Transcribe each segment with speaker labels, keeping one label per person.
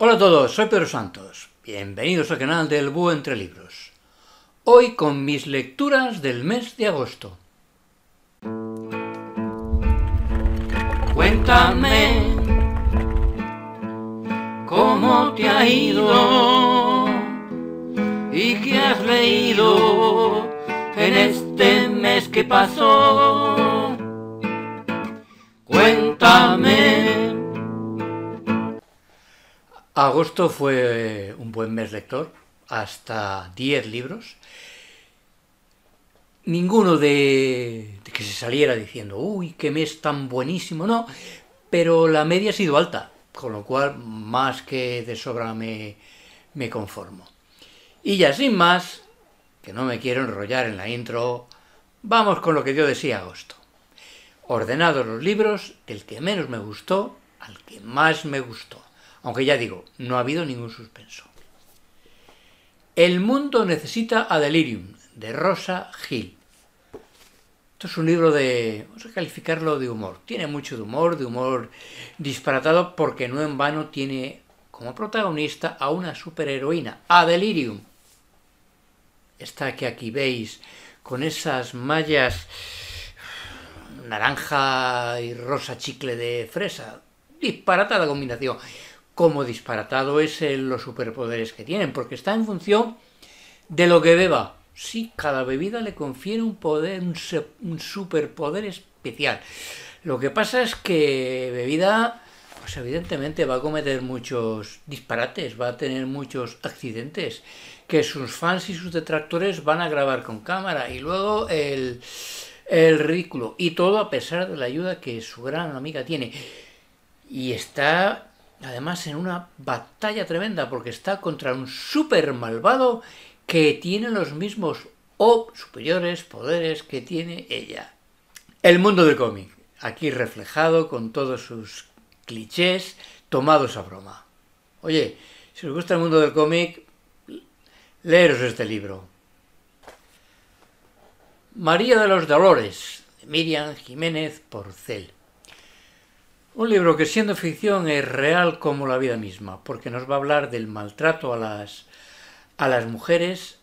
Speaker 1: Hola a todos, soy Pedro Santos. Bienvenidos al canal del Búho Entre Libros. Hoy con mis lecturas del mes de agosto. Cuéntame cómo te ha ido y qué has leído en este mes que pasó. Cuéntame Agosto fue un buen mes lector, hasta 10 libros. Ninguno de, que se saliera diciendo, uy, qué mes tan buenísimo, no, pero la media ha sido alta, con lo cual más que de sobra me, me conformo. Y ya sin más, que no me quiero enrollar en la intro, vamos con lo que yo decía agosto. Ordenados los libros, del que menos me gustó al que más me gustó. Aunque ya digo, no ha habido ningún suspenso. El mundo necesita a Delirium, de Rosa Gil. Esto es un libro de, vamos a calificarlo de humor. Tiene mucho de humor, de humor disparatado, porque no en vano tiene como protagonista a una superheroína, a Delirium. Esta que aquí veis, con esas mallas naranja y rosa chicle de fresa. Disparatada combinación como disparatado es los superpoderes que tienen, porque está en función de lo que beba. Sí, cada bebida le confiere un poder, un, superpoder especial. Lo que pasa es que bebida, pues evidentemente va a cometer muchos disparates, va a tener muchos accidentes, que sus fans y sus detractores van a grabar con cámara y luego el ridículo. Y todo a pesar de la ayuda que su gran amiga tiene. Y está Además, en una batalla tremenda, porque está contra un super malvado que tiene los mismos o superiores poderes que tiene ella. El mundo del cómic, aquí reflejado con todos sus clichés tomados a broma. Oye, si os gusta el mundo del cómic, leeros este libro. María de los Dolores, de Miriam Jiménez Porcel. Un libro que siendo ficción es real como la vida misma, porque nos va a hablar del maltrato a las, a las mujeres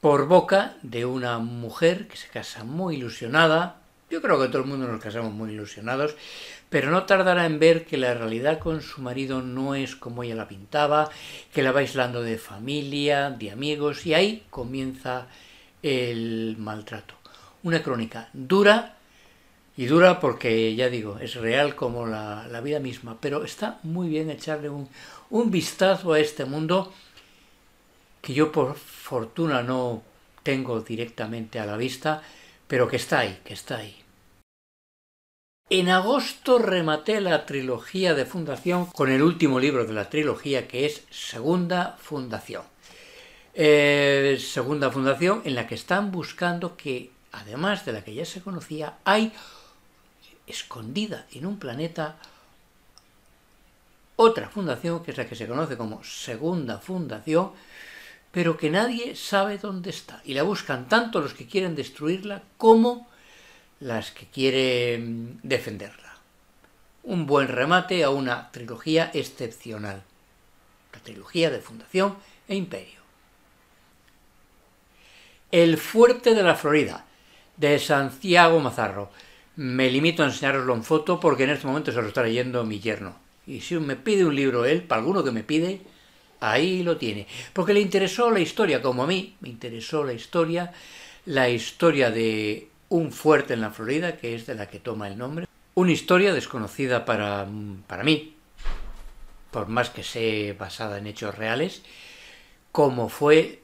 Speaker 1: por boca de una mujer que se casa muy ilusionada. Yo creo que todo el mundo nos casamos muy ilusionados, pero no tardará en ver que la realidad con su marido no es como ella la pintaba, que la va aislando de familia, de amigos, y ahí comienza el maltrato. Una crónica dura, y dura porque, ya digo, es real como la, vida misma, pero está muy bien echarle un, vistazo a este mundo que yo por fortuna no tengo directamente a la vista, pero que está ahí, que está ahí. En agosto rematé la trilogía de fundación con el último libro de la trilogía que es Segunda Fundación. Eh, segunda Fundación en la que están buscando que, además de la que ya se conocía, hay escondida en un planeta otra fundación, que es la que se conoce como Segunda Fundación, pero que nadie sabe dónde está. Y la buscan tanto los que quieren destruirla como las que quieren defenderla. Un buen remate a una trilogía excepcional. La trilogía de Fundación e Imperio. El fuerte de la Florida, de Santiago Mazarro me limito a enseñaroslo en foto porque en este momento se lo está leyendo mi yerno. Y si me pide un libro él, para alguno que me pide, ahí lo tiene. Porque le interesó la historia, como a mí, me interesó la historia, la historia de un fuerte en la Florida, que es de la que toma el nombre. Una historia desconocida para, para mí, por más que sea basada en hechos reales, como fue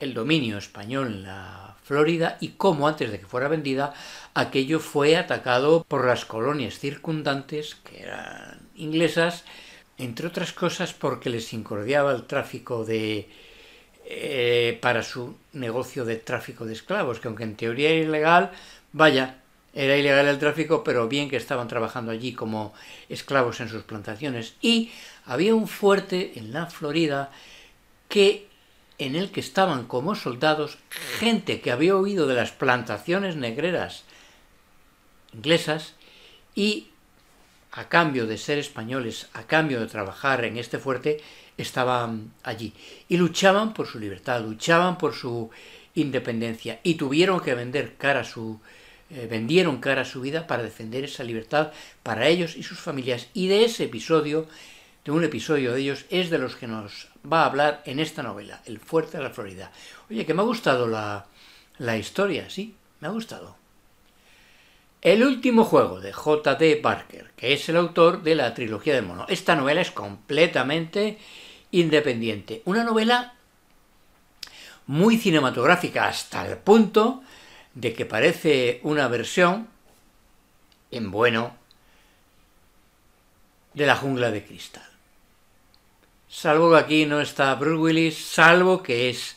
Speaker 1: el dominio español la Florida y cómo antes de que fuera vendida aquello fue atacado por las colonias circundantes que eran inglesas, entre otras cosas porque les incordiaba el tráfico de eh, para su negocio de tráfico de esclavos, que aunque en teoría era ilegal, vaya, era ilegal el tráfico, pero bien que estaban trabajando allí como esclavos en sus plantaciones. Y había un fuerte en la Florida que en el que estaban como soldados gente que había huido de las plantaciones negreras inglesas y a cambio de ser españoles, a cambio de trabajar en este fuerte, estaban allí. Y luchaban por su libertad, luchaban por su independencia y tuvieron que vender cara a su eh, vendieron cara su vida para defender esa libertad para ellos y sus familias y de ese episodio de un episodio de ellos, es de los que nos va a hablar en esta novela, El Fuerte de la Florida. Oye, que me ha gustado la, historia, sí, me ha gustado. El último juego de J.D. Barker, que es el autor de la trilogía del mono. Esta novela es completamente independiente. Una novela muy cinematográfica hasta el punto de que parece una versión, en bueno, de la jungla de cristal. Salvo que aquí no está Bruce Willis, salvo que es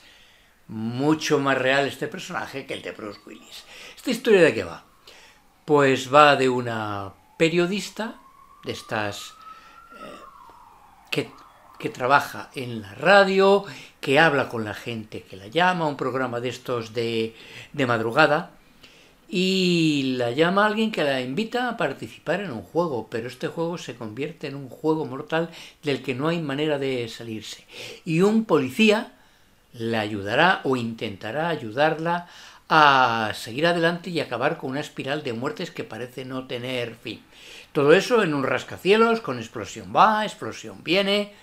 Speaker 1: mucho más real este personaje que el de Bruce Willis. ¿Esta historia de qué va? Pues va de una periodista, de estas eh, que, trabaja en la radio, que habla con la gente que la llama, un programa de estos de, de madrugada, y la llama alguien que la invita a participar en un juego, pero este juego se convierte en un juego mortal del que no hay manera de salirse. Y un policía la ayudará o intentará ayudarla a seguir adelante y acabar con una espiral de muertes que parece no tener fin. Todo eso en un rascacielos, con explosión va, explosión viene.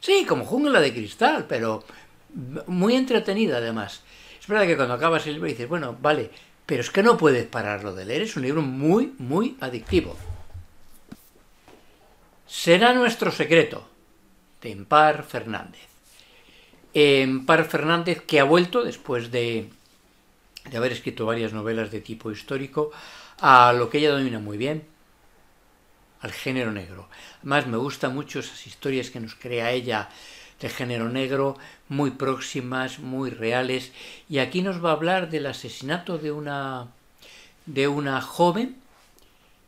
Speaker 1: Sí, como jungla de cristal, pero muy entretenida además. Es verdad que cuando acabas el libro dices, bueno, vale, pero es que no puedes pararlo de leer, es un libro muy, muy adictivo. Será nuestro secreto, de Empar Fernández. Empar Fernández que ha vuelto después de, de haber escrito varias novelas de tipo histórico a lo que ella domina muy bien, al género negro. Además me gustan mucho esas historias que nos crea ella de género negro, muy próximas, muy reales. Y aquí nos va a hablar del asesinato de una, de una joven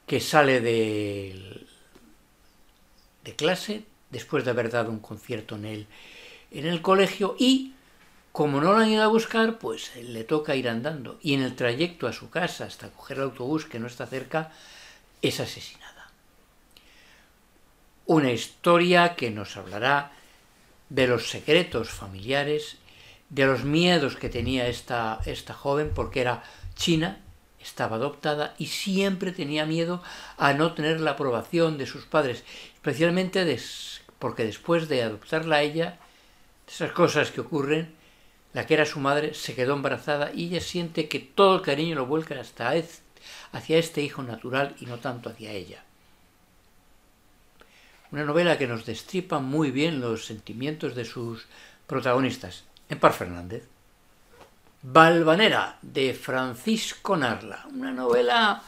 Speaker 1: que sale de, de clase después de haber dado un concierto en el, en el colegio y como no la han ido a buscar, pues le toca ir andando. Y en el trayecto a su casa, hasta coger el autobús que no está cerca, es asesinada. Una historia que nos hablará de los secretos familiares, de los miedos que tenía esta, esta joven, porque era china, estaba adoptada y siempre tenía miedo a no tener la aprobación de sus padres, especialmente porque después de adoptarla a ella, esas cosas que ocurren, la que era su madre se quedó embarazada y ella siente que todo el cariño lo vuelca hasta hacia este hijo natural y no tanto hacia ella. Una novela que nos destripa muy bien los sentimientos de sus protagonistas. en Par Fernández. Balvanera, de Francisco Narla. Una novela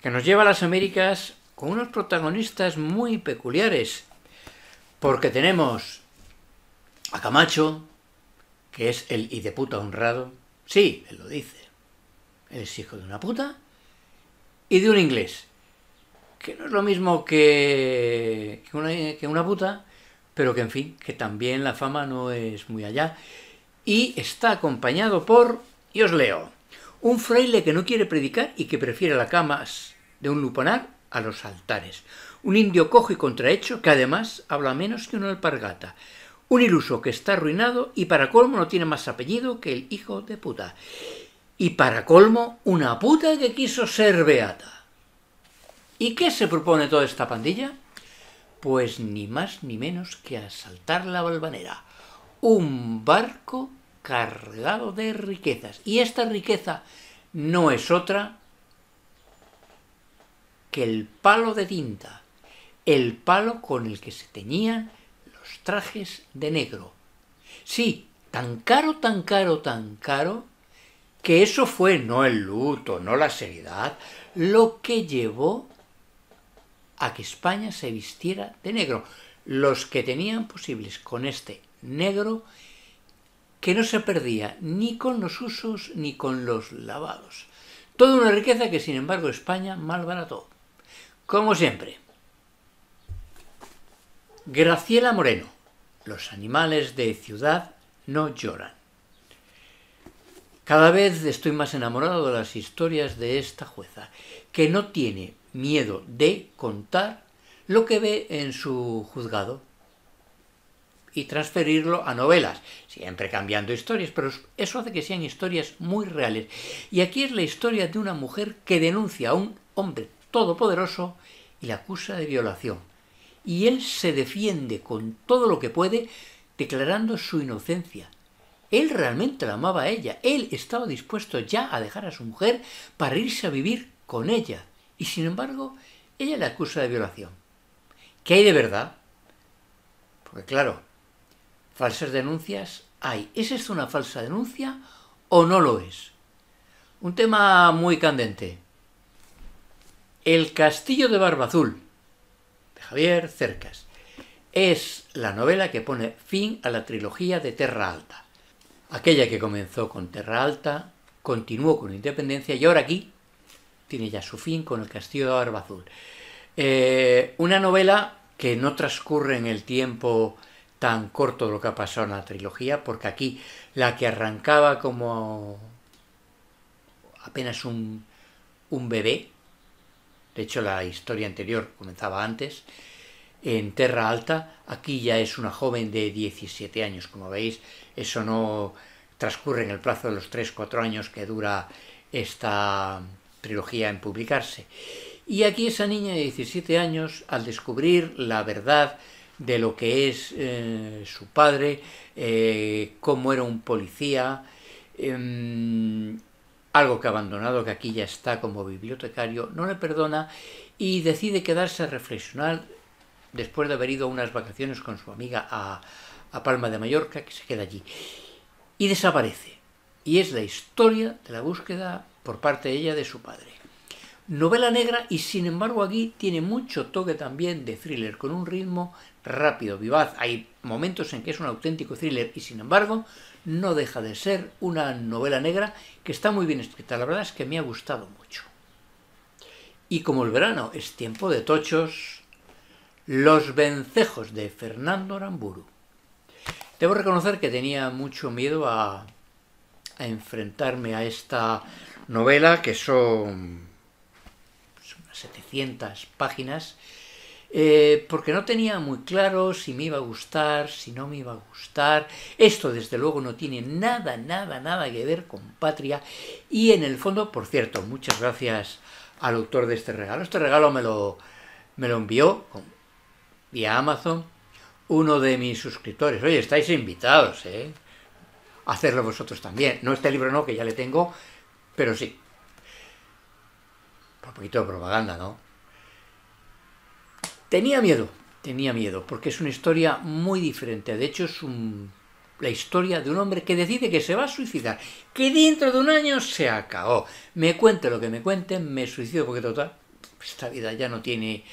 Speaker 1: que nos lleva a las Américas con unos protagonistas muy peculiares. Porque tenemos a Camacho, que es el y de puta honrado. Sí, él lo dice. Él es hijo de una puta y de un inglés que no es lo mismo que, una, puta, pero que en fin, que también la fama no es muy allá. Y está acompañado por, y os leo, un fraile que no quiere predicar y que prefiere la cama de un lupanar a los altares. Un indio cojo y contrahecho que además habla menos que una alpargata. Un iluso que está arruinado y para colmo no tiene más apellido que el hijo de puta. Y para colmo, una puta que quiso ser beata. ¿Y qué se propone toda esta pandilla? Pues ni más ni menos que asaltar la balvanera. Un barco cargado de riquezas. Y esta riqueza no es otra que el palo de tinta, el palo con el que se teñían los trajes de negro. Sí, tan caro, tan caro, tan caro, que eso fue no el luto, no la seriedad, lo que llevó a que España se vistiera de negro. Los que tenían posibles con este negro que no se perdía ni con los usos ni con los lavados. Toda una riqueza que sin embargo España malbarató. Como siempre. Graciela Moreno. Los animales de ciudad no lloran. Cada vez estoy más enamorado de las historias de esta jueza, que no tiene miedo de contar lo que ve en su juzgado y transferirlo a novelas, siempre cambiando historias, pero eso hace que sean historias muy reales. Y aquí es la historia de una mujer que denuncia a un hombre todopoderoso y la acusa de violación. Y él se defiende con todo lo que puede, declarando su inocencia. Él realmente la amaba a ella, él estaba dispuesto ya a dejar a su mujer para irse a vivir con ella. Y sin embargo, ella le acusa de violación. ¿Qué hay de verdad? Porque claro, falsas denuncias hay. ¿Es esto una falsa denuncia o no lo es? Un tema muy candente. El castillo de Barba Azul, de Javier Cercas, es la novela que pone fin a la trilogía de Terra Alta. Aquella que comenzó con Terra Alta, continuó con Independencia y ahora aquí tiene ya su fin con el castillo de Barba Azul. Eh, una novela que no transcurre en el tiempo tan corto de lo que ha pasado en la trilogía, porque aquí la que arrancaba como apenas un, un bebé, de hecho la historia anterior comenzaba antes, en Terra Alta, aquí ya es una joven de 17 años, como veis, eso no transcurre en el plazo de los 3-4 años que dura esta, trilogía en publicarse. Y aquí esa niña de 17 años, al descubrir la verdad de lo que es eh, su padre, eh, cómo era un policía, em, algo que ha abandonado, que aquí ya está como bibliotecario, no le perdona y decide quedarse a reflexionar después de haber ido unas vacaciones con su amiga a, a Palma de Mallorca, que se queda allí, y desaparece. Y es la historia de la búsqueda por parte de ella de su padre. Novela negra y sin embargo aquí tiene mucho toque también de thriller, con un ritmo rápido, vivaz. Hay momentos en que es un auténtico thriller y sin embargo no deja de ser una novela negra que está muy bien escrita. La verdad es que me ha gustado mucho. Y como el verano es tiempo de tochos, Los vencejos de Fernando Aramburu. Debo reconocer que tenía mucho miedo a a enfrentarme a esta novela, que son, unas 700 páginas, eh, porque no tenía muy claro si me iba a gustar, si no me iba a gustar. Esto desde luego no tiene nada, nada, nada que ver con Patria. Y en el fondo, por cierto, muchas gracias al autor de este regalo. Este regalo me lo, me lo envió vía Amazon uno de mis suscriptores. Oye, estáis invitados, ¿eh? hacerlo vosotros también. No este libro no, que ya le tengo, pero sí. Un poquito de propaganda, ¿no? Tenía miedo, tenía miedo, porque es una historia muy diferente. De hecho, es un, la historia de un hombre que decide que se va a suicidar, que dentro de un año se acabó. Me cuente lo que me cuenten, me suicido porque total, esta vida ya no tiene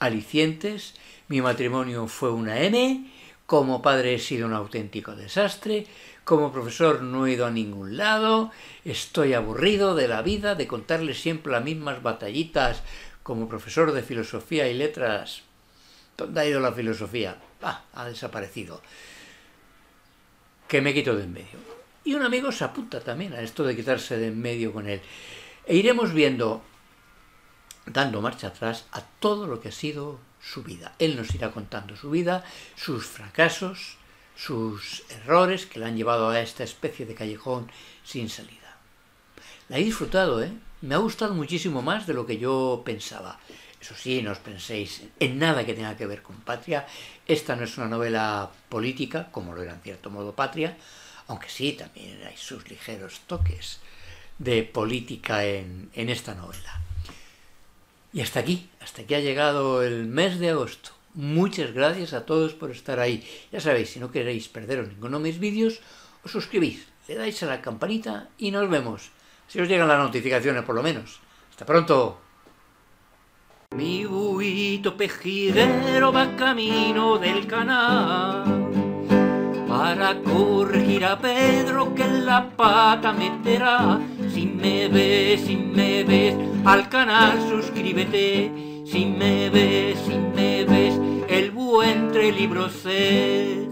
Speaker 1: alicientes, mi matrimonio fue una M, como padre he sido un auténtico desastre, como profesor no he ido a ningún lado, estoy aburrido de la vida, de contarle siempre las mismas batallitas como profesor de filosofía y letras. ¿Dónde ha ido la filosofía? Ah, ha desaparecido. Que me quito de en medio. Y un amigo se apunta también a esto de quitarse de en medio con él. E iremos viendo, dando marcha atrás, a todo lo que ha sido su vida. Él nos irá contando su vida, sus fracasos, sus errores que la han llevado a esta especie de callejón sin salida. La he disfrutado, ¿eh? Me ha gustado muchísimo más de lo que yo pensaba. Eso sí, no os penséis en nada que tenga que ver con Patria. Esta no es una novela política, como lo era en cierto modo Patria, aunque sí, también hay sus ligeros toques de política en, en esta novela. Y hasta aquí, hasta aquí ha llegado el mes de agosto. Muchas gracias a todos por estar ahí. Ya sabéis, si no queréis perderos ninguno de mis vídeos, os suscribís, le dais a la campanita y nos vemos. Si os llegan las notificaciones por lo menos. ¡Hasta pronto! Mi buito pejiguero va camino del canal para corregir a Pedro que la pata meterá. Si me ves, si me ves, al canal suscríbete si me ves, si me ves, el buen entre libros es.